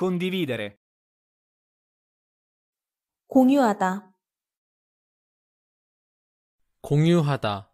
Condividere. 공유하다. 공유하다.